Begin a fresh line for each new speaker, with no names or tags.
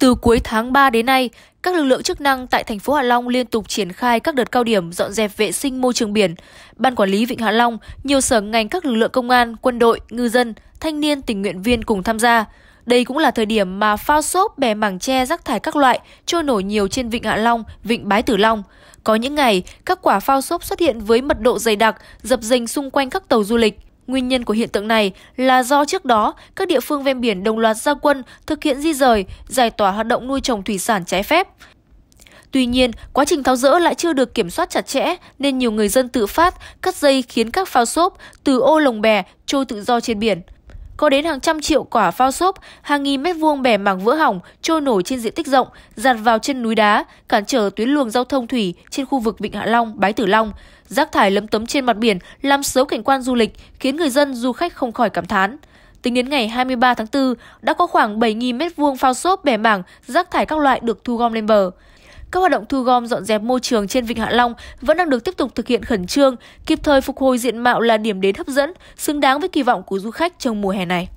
Từ cuối tháng 3 đến nay, các lực lượng chức năng tại thành phố Hạ Long liên tục triển khai các đợt cao điểm dọn dẹp vệ sinh môi trường biển. Ban quản lý Vịnh Hạ Long, nhiều sở ngành các lực lượng công an, quân đội, ngư dân, thanh niên tình nguyện viên cùng tham gia. Đây cũng là thời điểm mà phao xốp, bè mảng tre, rác thải các loại trôi nổi nhiều trên vịnh Hạ Long, vịnh Bái Tử Long. Có những ngày, các quả phao xốp xuất hiện với mật độ dày đặc, dập dình xung quanh các tàu du lịch. Nguyên nhân của hiện tượng này là do trước đó các địa phương ven biển đồng loạt gia quân thực hiện di rời, giải tỏa hoạt động nuôi trồng thủy sản trái phép. Tuy nhiên, quá trình tháo rỡ lại chưa được kiểm soát chặt chẽ nên nhiều người dân tự phát cắt dây khiến các phao xốp từ ô lồng bè trôi tự do trên biển. Có đến hàng trăm triệu quả phao xốp, hàng nghìn mét vuông bè mảng vỡ hỏng, trôi nổi trên diện tích rộng, giặt vào chân núi đá, cản trở tuyến luồng giao thông thủy trên khu vực Vịnh Hạ Long, Bái Tử Long. Rác thải lấm tấm trên mặt biển làm xấu cảnh quan du lịch, khiến người dân du khách không khỏi cảm thán. Tính đến ngày 23 tháng 4, đã có khoảng 7.000 mét vuông phao xốp bẻ mảng rác thải các loại được thu gom lên bờ các hoạt động thu gom dọn dẹp môi trường trên Vịnh Hạ Long vẫn đang được tiếp tục thực hiện khẩn trương, kịp thời phục hồi diện mạo là điểm đến hấp dẫn, xứng đáng với kỳ vọng của du khách trong mùa hè này.